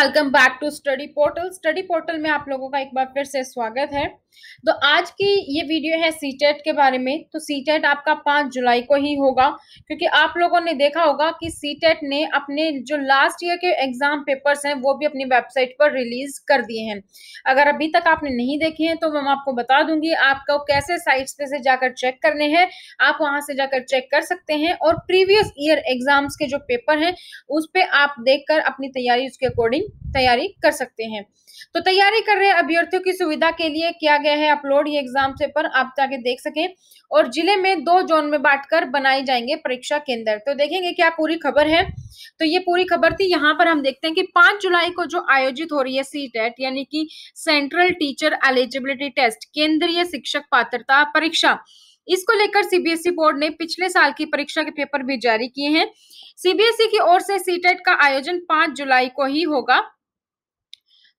welcome back to study portal study portal में आप लोगों का एक बार फिर से स्वागत है तो आज की ये वीडियो है सी टेट e के बारे में तो सी टेट e आपका पाँच जुलाई को ही होगा क्योंकि आप लोगों ने देखा होगा कि सी टेट e ने अपने जो लास्ट ईयर के एग्जाम पेपर्स हैं वो भी अपनी वेबसाइट पर रिलीज कर दिए हैं अगर अभी तक आपने नहीं देखे हैं तो मैं आपको बता दूंगी आपको कैसे साइट्स पे से जाकर चेक करने हैं आप वहाँ से जाकर चेक कर सकते हैं और प्रीवियस ईयर एग्जाम्स के जो पेपर हैं उस पर आप देख कर अपनी तैयारी उसके अकॉर्डिंग तैयारी कर सकते हैं तो तैयारी कर रहे अभ्यर्थियों की सुविधा के लिए किया गया है अपलोड ये एग्जाम से पर आप जाके देख सके और जिले में दो जोन में बांटकर बनाए जाएंगे परीक्षा केंद्र तो देखेंगे क्या पूरी खबर है तो ये पूरी खबर थी यहाँ पर हम देखते हैं कि पांच जुलाई को जो आयोजित हो रही है सी टेट e यानी कि सेंट्रल टीचर एलिजिबिलिटी टेस्ट केंद्रीय शिक्षक पात्रता परीक्षा इसको लेकर सीबीएसई e बोर्ड ने पिछले साल की परीक्षा के पेपर भी जारी किए हैं सीबीएसई e की ओर से सीटेट e का आयोजन पांच जुलाई को ही होगा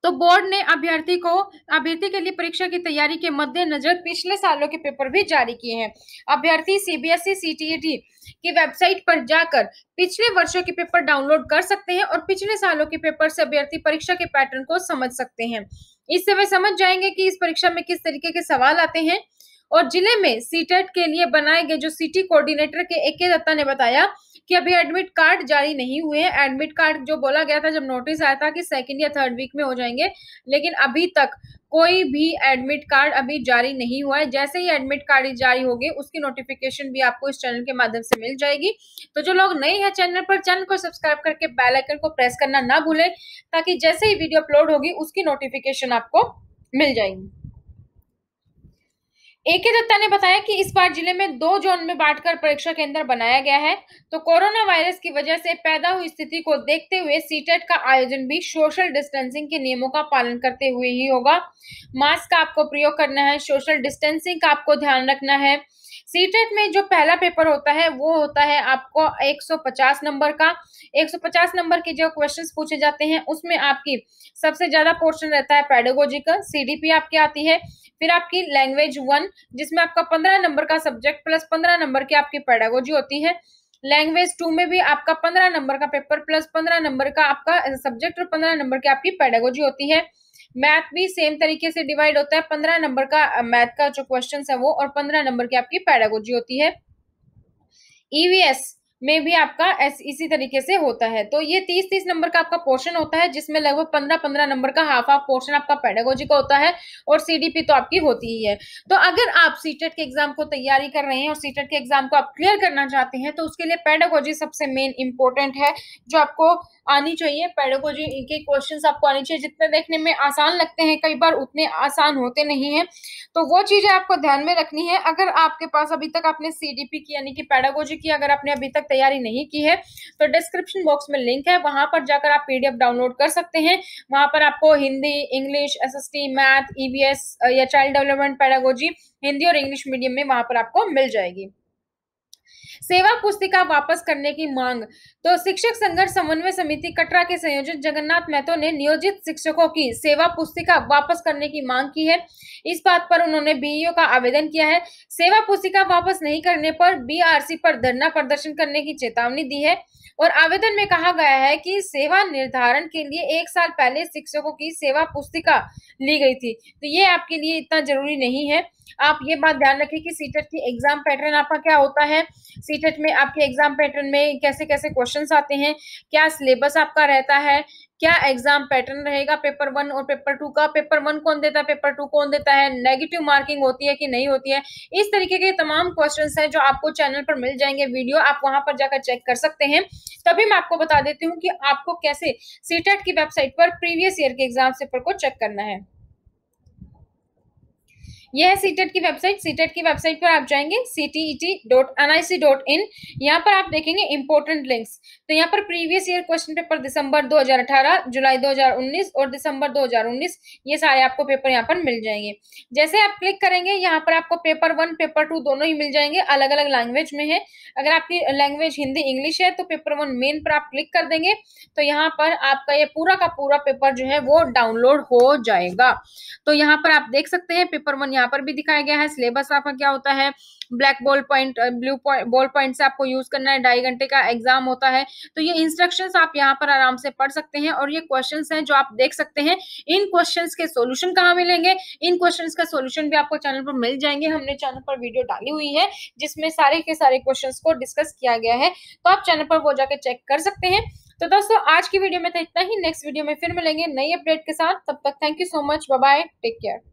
तो बोर्ड ने अभ्यर्थी को अभ्यर्थी के लिए परीक्षा की तैयारी के मद्देनजर पिछले सालों के पेपर भी जारी किए हैं अभ्यर्थी सीबीएसई सीटीईटी की वेबसाइट पर जाकर पिछले वर्षों के पेपर डाउनलोड कर सकते हैं और पिछले सालों के पेपर से अभ्यर्थी परीक्षा के पैटर्न को समझ सकते हैं इससे वे समझ जाएंगे कि इस परीक्षा में किस तरीके के सवाल आते हैं और जिले में सीटेट e के लिए बनाए गए जो सिटी कोऑर्डिनेटर e के ए के दत्ता ने बताया कि अभी एडमिट कार्ड जारी नहीं हुए हैं एडमिट कार्ड जो बोला गया था जब नोटिस आया था कि सेकेंड या थर्ड वीक में हो जाएंगे लेकिन अभी तक कोई भी एडमिट कार्ड अभी जारी नहीं हुआ है जैसे ही एडमिट कार्ड जारी होगी उसकी नोटिफिकेशन भी आपको इस चैनल के माध्यम से मिल जाएगी तो जो लोग नए हैं चैनल पर चैनल को सब्सक्राइब करके बेल आइकन को प्रेस करना ना भूलें ताकि जैसे ही वीडियो अपलोड होगी उसकी नोटिफिकेशन आपको मिल जाएगी ए के दत्ता ने बताया कि इस बार जिले में दो जोन में बांटकर परीक्षा केंद्र बनाया गया है तो कोरोना वायरस की वजह से पैदा हुई स्थिति को देखते हुए सीटेट e का आयोजन भी सोशल डिस्टेंसिंग के नियमों का पालन करते हुए ही होगा मास्क का आपको प्रयोग करना है सोशल डिस्टेंसिंग का आपको ध्यान रखना है सीटेट e में जो पहला पेपर होता है वो होता है आपको 150 नंबर का 150 नंबर के जो क्वेश्चंस पूछे जाते हैं उसमें आपकी सबसे ज्यादा पोर्शन रहता है पेडोगोजी का सीडीपी आपकी आती है फिर आपकी लैंग्वेज वन जिसमें आपका पंद्रह नंबर का सब्जेक्ट प्लस पंद्रह नंबर की आपकी पैडागोजी होती है लैंग्वेज टू में भी आपका पंद्रह नंबर का पेपर प्लस पंद्रह नंबर का आपका सब्जेक्ट और पंद्रह नंबर की आपकी पैडागोजी होती है मैथ भी सेम तरीके से डिवाइड होता है पंद्रह नंबर का मैथ का जो क्वेश्चन है वो और पंद्रह नंबर की आपकी पैडागोजी होती है ईवीएस e में भी आपका इसी तरीके से होता है तो ये तीस तीस नंबर का आपका पोर्शन होता है जिसमें लगभग पंद्रह पंद्रह नंबर का हाफ हाफ पोर्शन आपका पेडागोजी का होता है और सीडीपी तो आपकी होती ही है तो अगर आप सीटेट e के एग्जाम को तैयारी कर रहे हैं और सीटेट e के एग्जाम को आप क्लियर करना चाहते हैं तो उसके लिए पेडागोजी सबसे मेन इंपॉर्टेंट है जो आपको आनी चाहिए पेडागोजी के क्वेश्चन आपको आने चाहिए जितने देखने में आसान लगते हैं कई बार उतने आसान होते नहीं है तो वो चीजें आपको ध्यान में रखनी है अगर आपके पास अभी तक आपने पी की यानी कि पेडागोजी की अगर आपने अभी तक तैयारी नहीं की है तो डिस्क्रिप्शन बॉक्स में लिंक है वहां पर जाकर आप पीडीएफ डाउनलोड कर सकते हैं वहां पर आपको हिंदी इंग्लिश टी मैथ ईवीएस या चाइल्ड डेवलपमेंट पैडागोजी हिंदी और इंग्लिश मीडियम में वहां पर आपको मिल जाएगी सेवा पुस्तिका वापस करने की मांग तो शिक्षक संघर्ष समन्वय समिति कटरा के संयोजक जगन्नाथ महतो ने नियोजित शिक्षकों की सेवा पुस्तिका वापस करने की मांग की है इस बात पर उन्होंने बीईओ का आवेदन किया है सेवा पुस्तिका वापस नहीं करने पर बीआरसी पर धरना प्रदर्शन करने की चेतावनी दी है और आवेदन में कहा गया है कि सेवा निर्धारण के लिए एक साल पहले शिक्षकों की सेवा पुस्तिका ली गई थी तो ये आपके लिए इतना जरूरी नहीं है आप ये बात ध्यान रखें कि सीटेट की एग्जाम पैटर्न आपका क्या होता है सीटेट e में आपके एग्जाम पैटर्न में कैसे कैसे क्वेश्चन आते हैं क्या सिलेबस आपका रहता है क्या एग्जाम पैटर्न रहेगा पेपर वन और पेपर टू का पेपर वन कौन देता है पेपर टू कौन देता है नेगेटिव मार्किंग होती है कि नहीं होती है इस तरीके के तमाम क्वेश्चन हैं जो आपको चैनल पर मिल जाएंगे वीडियो आप वहां पर जाकर चेक कर सकते हैं तभी मैं आपको बता देती हूँ कि आपको कैसे सीटेट e की वेबसाइट पर प्रीवियस ईयर के एग्जाम पेपर को चेक करना है यह है सीटेट e की वेबसाइट सीटेट e की वेबसाइट पर आप जाएंगे C T E T dot N I C dot in यहाँ पर आप देखेंगे इंपॉर्टेंट लिंक्स तो यहाँ पर previous year question paper December 2018 July 2019 और दिसंबर 2019 ये सारे आपको पेपर यहाँ पर मिल जाएंगे जैसे आप क्लिक करेंगे यहाँ पर आपको पेपर वन पेपर टू दोनों ही मिल जाएंगे अलग अलग लैंग्वेज में है अगर आपकी लैंग्वेज हिंदी इंग्लिश है तो पेपर वन मेन पर आप क्लिक कर देंगे तो यहाँ पर आपका ये पूरा का पूरा पेपर जो है वो डाउनलोड हो जाएगा तो यहाँ पर आप देख सकते हैं पेपर वन यहाँ पर भी दिखाया गया है सिलेबस आपका क्या होता है black ball point blue ball point से आपको यूज करना है ढाई घंटे का एग्जाम होता है तो ये इंस्ट्रक्शन आप यहाँ पर आराम से पढ़ सकते हैं और ये क्वेश्चन है जो आप देख सकते हैं इन क्वेश्चन के सोल्यूशन कहाँ मिलेंगे इन क्वेश्चन का सोल्यूशन भी आपको चैनल पर मिल जाएंगे हमने चैनल पर वीडियो डाली हुई है जिसमें सारे के सारे क्वेश्चन को डिस्कस किया गया है तो आप चैनल पर वो जाकर चेक कर सकते हैं तो दोस्तों आज की वीडियो में तो इतना ही नेक्स्ट वीडियो में फिर मिलेंगे नई अपडेट के साथ तब तक thank you so much bye take care